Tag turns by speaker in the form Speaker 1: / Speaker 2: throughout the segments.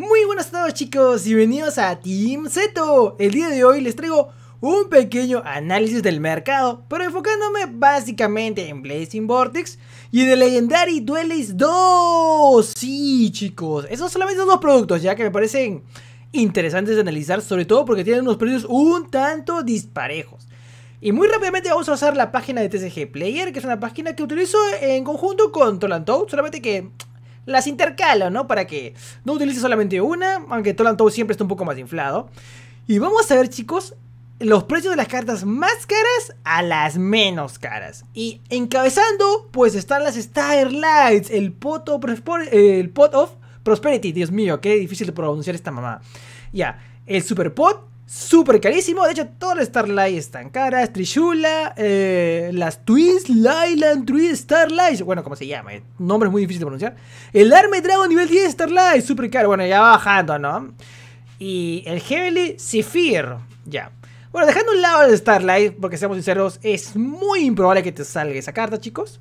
Speaker 1: Muy buenas tardes chicos y bienvenidos a Team Zeto. El día de hoy les traigo un pequeño análisis del mercado, pero enfocándome básicamente en Blazing Vortex y el Legendary Duelist 2. Sí chicos, esos solamente son dos productos ya que me parecen interesantes de analizar, sobre todo porque tienen unos precios un tanto disparejos. Y muy rápidamente vamos a usar la página de TCG Player, que es una página que utilizo en conjunto con Tolantou, solamente que las intercalo, ¿no? Para que no utilice solamente una, aunque Tolan siempre está un poco más inflado. Y vamos a ver, chicos, los precios de las cartas más caras a las menos caras. Y encabezando, pues están las Starlights, el Pot of, el pot of Prosperity. Dios mío, qué difícil de pronunciar esta mamá. Ya, el Super Pot, súper carísimo. De hecho, todas las Starlight están caras. Trishula, eh, las Twins, Lyland, Twins, Starlight. Bueno, como se llama, el nombre es muy difícil de pronunciar. El Arme Dragon nivel 10 Starlight, súper caro. Bueno, ya va bajando, ¿no? Y el Heavenly Zephyr, ya. Bueno, dejando un lado el Starlight, porque seamos sinceros, es muy improbable que te salga esa carta, chicos.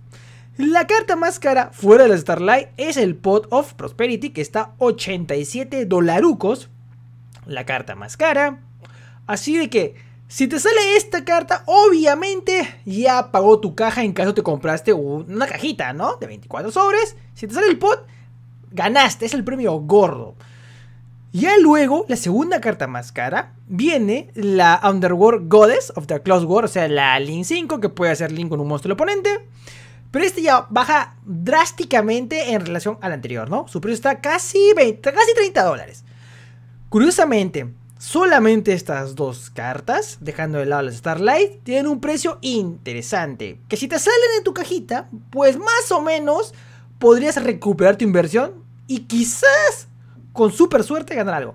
Speaker 1: La carta más cara fuera del Starlight es el Pot of Prosperity, que está 87 dolarucos la carta más cara. Así de que, si te sale esta carta, obviamente ya pagó tu caja en caso te compraste una cajita, ¿no? De 24 sobres. Si te sale el pot, ganaste, es el premio gordo. Ya luego, la segunda carta más cara viene la Underworld Goddess of the Close War, o sea, la Link 5, que puede hacer Link con un monstruo oponente. Pero este ya baja drásticamente en relación al anterior, ¿no? Su precio está casi, 20, casi 30 dólares. Curiosamente, solamente estas dos cartas, dejando de lado las Starlight, tienen un precio interesante. Que si te salen en tu cajita, pues más o menos podrías recuperar tu inversión y quizás con super suerte ganar algo.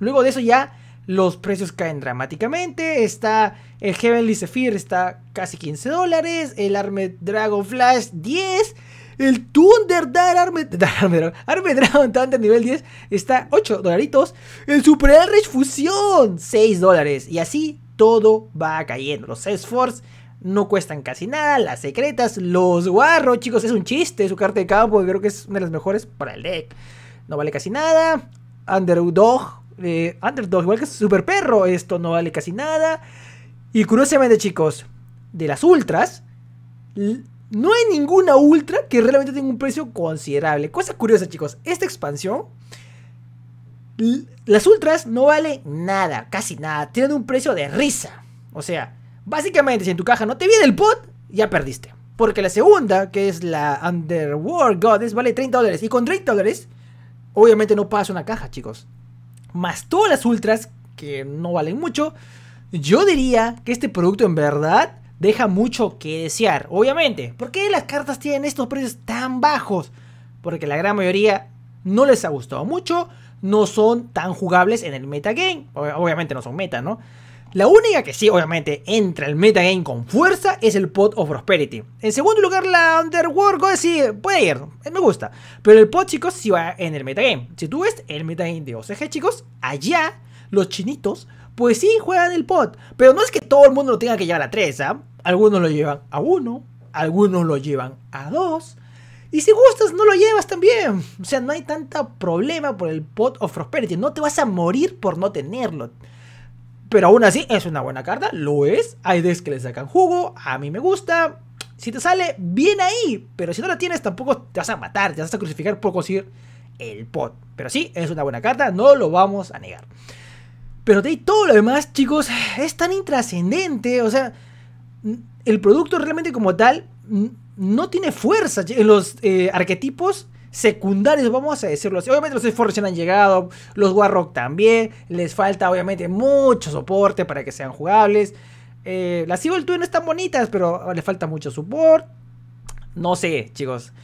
Speaker 1: Luego de eso ya los precios caen dramáticamente. Está el Heavenly Sephir, está casi 15 dólares. El Armed Dragon Flash, 10. El Thunder Dar tanto Thunder nivel 10 está 8 dolaritos. El Super rich Fusión 6 dólares. Y así todo va cayendo. Los S-Force no cuestan casi nada. Las secretas, los guarros, chicos, es un chiste. Su carta de campo creo que es una de las mejores para el deck. No vale casi nada. Underdog, eh, Underdog, igual que Super Perro, esto no vale casi nada. Y curiosamente, chicos, de las ultras, no hay ninguna ultra que realmente tenga un precio considerable. Cosa curiosa, chicos, esta expansión, las ultras no valen nada, casi nada, tienen un precio de risa. O sea, básicamente si en tu caja no te viene el pot, ya perdiste. Porque la segunda, que es la Underworld Goddess, vale 30 dólares. Y con 30 dólares, obviamente no pagas una caja, chicos. Más todas las ultras, que no valen mucho, yo diría que este producto en verdad deja mucho que desear, obviamente. ¿Por qué las cartas tienen estos precios tan bajos? Porque la gran mayoría no les ha gustado mucho, no son tan jugables en el metagame. Obviamente no son meta, ¿no? La única que sí, obviamente, entra el metagame con fuerza es el Pot of Prosperity. En segundo lugar, la Underworld God sí puede ir, eh, me gusta. Pero el Pot, chicos, sí va en el metagame. Si tú ves el metagame de OCG, chicos, allá los chinitos pues sí juegan el pot. Pero no es que todo el mundo lo tenga que llevar a 3, ¿ah? Algunos lo llevan a uno, algunos lo llevan a dos, Y si gustas, no lo llevas también. O sea, no hay tanto problema por el pot of prosperity. No te vas a morir por no tenerlo. Pero aún así, es una buena carta, lo es. Hay decks que le sacan jugo, a mí me gusta. Si te sale, bien ahí. Pero si no la tienes, tampoco te vas a matar, te vas a crucificar por conseguir el pot. Pero sí, es una buena carta, no lo vamos a negar. Pero de ahí todo lo demás, chicos, es tan intrascendente. O sea, el producto realmente como tal no tiene fuerza. Los eh, arquetipos secundarios, vamos a decirlo así. Obviamente los recién han llegado, los Warrock también. Les falta obviamente mucho soporte para que sean jugables. Eh, las Evil Twin no están bonitas, pero le falta mucho soporte. No sé, chicos.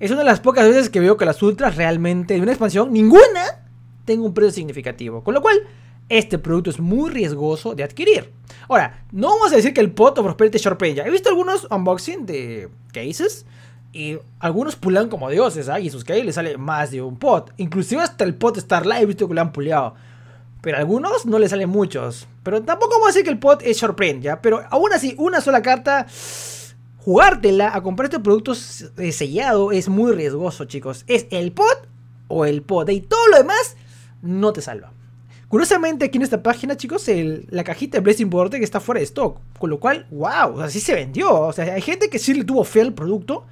Speaker 1: Es una de las pocas veces que veo que las Ultras realmente de una expansión, ninguna, tenga un precio significativo. Con lo cual, este producto es muy riesgoso de adquirir. Ahora, no vamos a decir que el pot o Prosperity Ya He visto algunos unboxing de cases y algunos pulan como dioses, ¿ah? Y sus cases le sale más de un pot. Inclusive hasta el pot Starlight he visto que lo han puleado. Pero a algunos no le salen muchos. Pero tampoco vamos a decir que el pot es short ¿ya? Pero aún así, una sola carta jugártela a comprar este producto eh, sellado es muy riesgoso, chicos. Es el pot o el pot. Y todo lo demás no te salva. Curiosamente, aquí en esta página, chicos, la cajita de Blessing que está fuera de stock. Con lo cual, wow, así se vendió. O sea, hay gente que sí le tuvo fe al producto,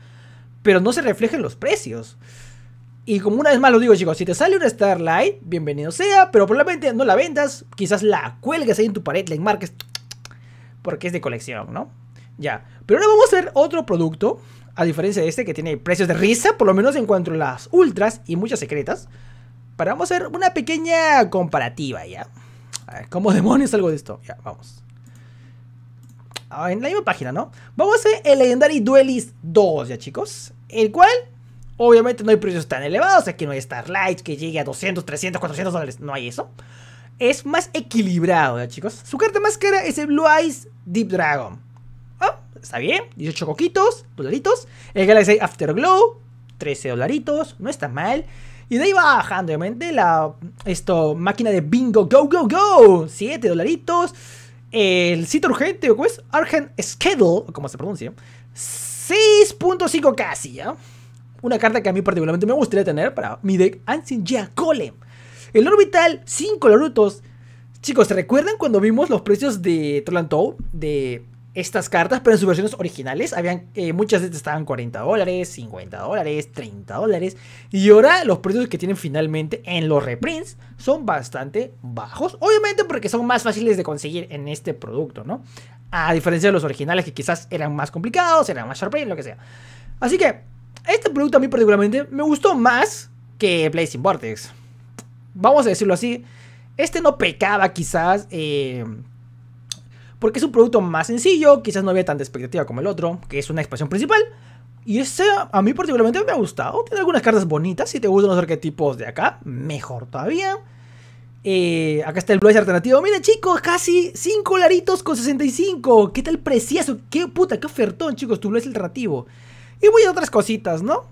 Speaker 1: pero no se refleja en los precios. Y como una vez más lo digo, chicos, si te sale una Starlight, bienvenido sea, pero probablemente no la vendas, quizás la cuelgues ahí en tu pared, la enmarques, porque es de colección, ¿no? Ya. Pero ahora vamos a ver otro producto, a diferencia de este que tiene precios de risa, por lo menos en cuanto a las ultras y muchas secretas vamos a hacer una pequeña comparativa, ¿ya? A ver, ¿cómo demonios algo de esto? Ya, vamos. Ah, en la misma página, ¿no? Vamos a hacer el Legendary Duelist 2, ¿ya, chicos? El cual, obviamente, no hay precios tan elevados. aquí no hay Starlight que llegue a 200, 300, 400 dólares. No hay eso. Es más equilibrado, ¿ya, chicos? Su carta más cara es el Blue Eyes Deep Dragon. Ah, está bien. 18 coquitos, dolaritos. El Galaxy Afterglow, 13 dolaritos. No está mal. Y de ahí bajando, obviamente, la esto, máquina de bingo, go, go, go, 7 dolaritos. El sitio urgente, o es Argent Schedule, como se pronuncia, 6.5 casi, ¿ya? Una carta que a mí particularmente me gustaría tener para mi deck Ancient Ya Golem. El Orbital, 5 lorutos, Chicos, ¿se recuerdan cuando vimos los precios de Troll de estas cartas, pero en sus versiones originales habían, eh, muchas veces estaban 40 dólares, 50 dólares, 30 dólares. Y ahora los precios que tienen finalmente en los reprints son bastante bajos. Obviamente porque son más fáciles de conseguir en este producto, ¿no? A diferencia de los originales que quizás eran más complicados, eran más sharp lo que sea. Así que este producto a mí particularmente me gustó más que Blazing Vortex. Vamos a decirlo así. Este no pecaba quizás... Eh, porque es un producto más sencillo, quizás no había tanta expectativa como el otro, que es una expansión principal. Y ese a mí particularmente me ha gustado. Tiene algunas cartas bonitas. Si te gustan los arquetipos de acá, mejor todavía. Eh, acá está el Blaze alternativo. ¡Miren chicos, casi 5 laritos con 65. ¿Qué tal precioso? ¿Qué puta? ¿Qué ofertón, chicos? Tu Blaze alternativo. Y voy a otras cositas, ¿no?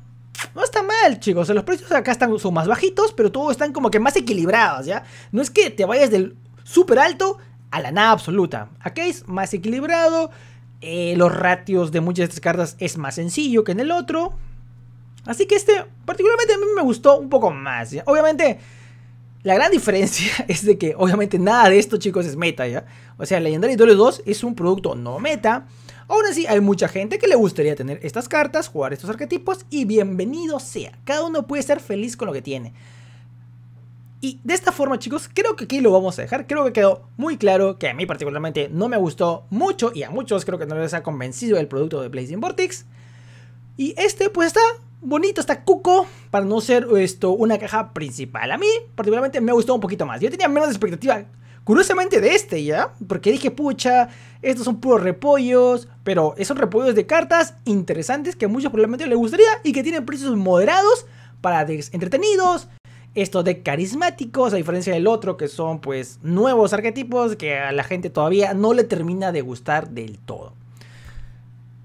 Speaker 1: No está mal, chicos. los precios acá están, son más bajitos, pero todos están como que más equilibrados, ¿ya? No es que te vayas del súper alto a la nada absoluta. aquí es más equilibrado, eh, los ratios de muchas de estas cartas es más sencillo que en el otro. Así que este particularmente a mí me gustó un poco más. Obviamente, la gran diferencia es de que obviamente nada de esto chicos es meta, ¿ya? O sea, Legendary Duel 2 es un producto no meta. Aún así, hay mucha gente que le gustaría tener estas cartas, jugar estos arquetipos y bienvenido sea. Cada uno puede ser feliz con lo que tiene. Y de esta forma chicos, creo que aquí lo vamos a dejar, creo que quedó muy claro que a mí particularmente no me gustó mucho y a muchos creo que no les ha convencido el producto de PlayStation Vortex. Y este pues está bonito, está cuco para no ser esto una caja principal. A mí particularmente me gustó un poquito más, yo tenía menos expectativa Curiosamente de este, ¿ya? Porque dije, pucha, estos son puros repollos, pero son repollos de cartas interesantes que a muchos probablemente les gustaría y que tienen precios moderados para entretenidos, esto de carismáticos, a diferencia del otro, que son pues nuevos arquetipos que a la gente todavía no le termina de gustar del todo.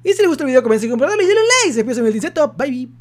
Speaker 1: Y si les gustó el video, comiencen a compartirlo y denle like. Se empieza en el Bye Bye.